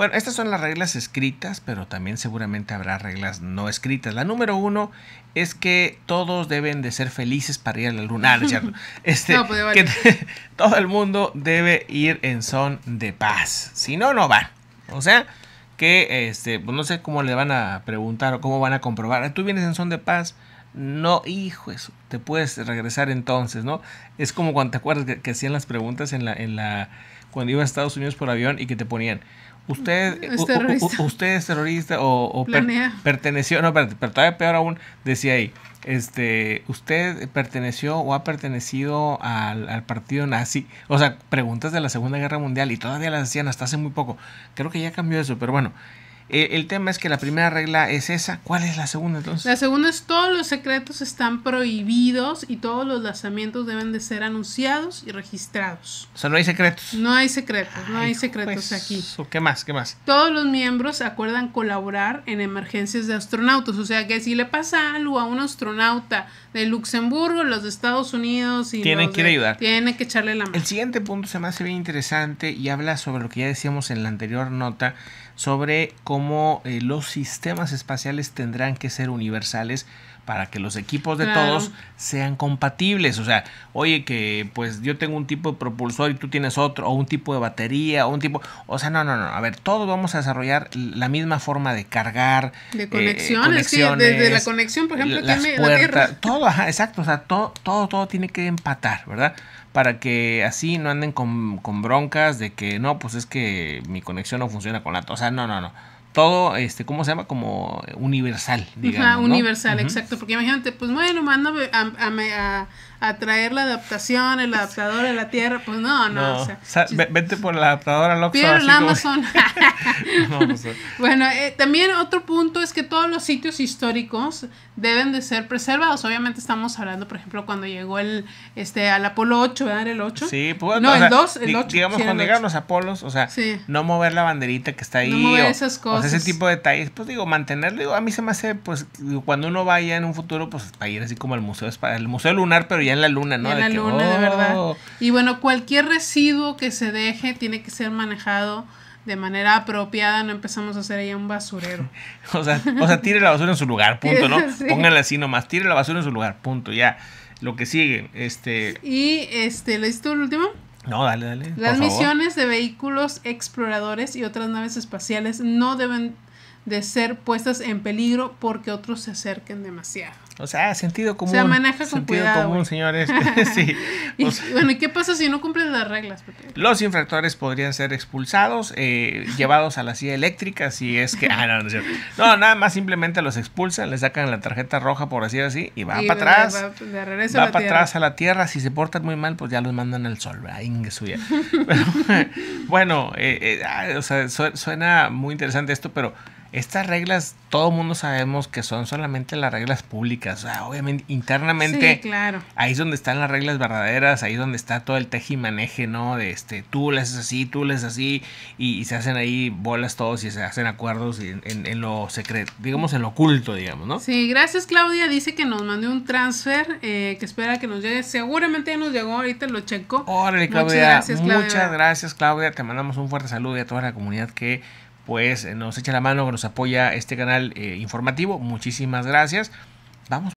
Bueno, estas son las reglas escritas, pero también seguramente habrá reglas no escritas. La número uno es que todos deben de ser felices para ir a la luna. este, que todo el mundo debe ir en son de paz. Si no, no va. O sea, que este, pues, no sé cómo le van a preguntar o cómo van a comprobar. Tú vienes en son de paz. No, hijo, eso, te puedes regresar entonces, ¿no? Es como cuando te acuerdas que, que hacían las preguntas en la, en la cuando iba a Estados Unidos por avión y que te ponían, usted mm, es terrorista, usted es terrorista o, perteneció, no, pero, pero, todavía peor aún, decía ahí, este, usted perteneció o ha pertenecido al, al, partido nazi, o sea, preguntas de la Segunda Guerra Mundial y todavía las hacían hasta hace muy poco, creo que ya cambió eso, pero bueno, eh, el tema es que la primera regla es esa. ¿Cuál es la segunda entonces? La segunda es todos los secretos están prohibidos y todos los lanzamientos deben de ser anunciados y registrados. O sea, no hay secretos. No hay secretos, no hay secretos pues, aquí. ¿Qué más? ¿Qué más? Todos los miembros acuerdan colaborar en emergencias de astronautas. O sea que si le pasa algo a un astronauta de Luxemburgo, los de Estados Unidos y tienen que ayudar. Tienen que echarle la mano. El siguiente punto se me hace bien interesante y habla sobre lo que ya decíamos en la anterior nota sobre cómo eh, los sistemas espaciales tendrán que ser universales para que los equipos de todos sean compatibles. O sea, oye, que pues yo tengo un tipo de propulsor y tú tienes otro, o un tipo de batería, o un tipo. O sea, no, no, no. A ver, todos vamos a desarrollar la misma forma de cargar. De eh, conexiones, la conexión, por ejemplo, las tiene Todo, ajá, exacto. O sea, todo, todo, todo tiene que empatar, ¿verdad? Para que así no anden con, con broncas de que no, pues es que mi conexión no funciona con la. O sea, no, no, no todo, este, ¿cómo se llama? Como universal, digamos. universal, exacto. Porque imagínate, pues bueno, mando a a traer la adaptación, el adaptador de la tierra, pues no, no. por el adaptador al Pero Amazon. bueno, eh, también otro punto es que todos los sitios históricos deben de ser preservados. Obviamente estamos hablando, por ejemplo, cuando llegó el este al Apolo 8, ¿verdad? El 8. Sí, pues, no, el 2, el 8. Digamos, cuando llegaron los Apolos, o sea, no mover la banderita que está ahí. esas cosas. ese tipo de detalles, pues digo, mantenerlo. Digo, a mí se me hace, pues, cuando uno vaya en un futuro, pues, para ir así como al museo, el Museo Lunar, pero ya en la luna, ¿no? en la luna, de verdad. Oh. Y bueno, cualquier residuo que se deje tiene que ser manejado de manera apropiada, no empezamos a hacer ahí un basurero. o, sea, o sea, tire la basura en su lugar, punto, ¿no? sí. así nomás, tire la basura en su lugar, punto, ya. Lo que sigue, este... Y, este, ¿le hiciste el último? No, dale, dale. Las misiones de vehículos exploradores y otras naves espaciales no deben de ser puestas en peligro porque otros se acerquen demasiado. O sea, sentido común. O maneja con sentido común, señores. sí. bueno, ¿y qué pasa si no cumplen las reglas? Los infractores podrían ser expulsados, eh, llevados a la silla eléctrica si es que... Ah, no, nada más simplemente los expulsan, les sacan la tarjeta roja, por así así, y va para atrás. Va, la para atrás a la tierra. Si se portan muy mal, pues ya los mandan al sol, bueno, eh, eh, ah, o sea, suena muy interesante esto, pero... Estas reglas, todo mundo sabemos que son solamente las reglas públicas. obviamente, internamente. Sí, claro. Ahí es donde están las reglas verdaderas, ahí es donde está todo el tejimaneje, ¿no? De este, tú le haces así, tú le haces así, y, se hacen ahí bolas todos y se hacen acuerdos en, lo secreto, digamos, en lo oculto, digamos, ¿no? Sí, gracias, Claudia. Dice que nos mandó un transfer eh, que espera que nos llegue. Seguramente ya nos llegó, ahorita lo checo. Órale, Claudia. Muchas gracias, Claudia. Muchas gracias, Claudia. Te mandamos un fuerte saludo y a toda la comunidad que pues eh, nos echa la mano, nos apoya este canal eh, informativo. Muchísimas gracias. Vamos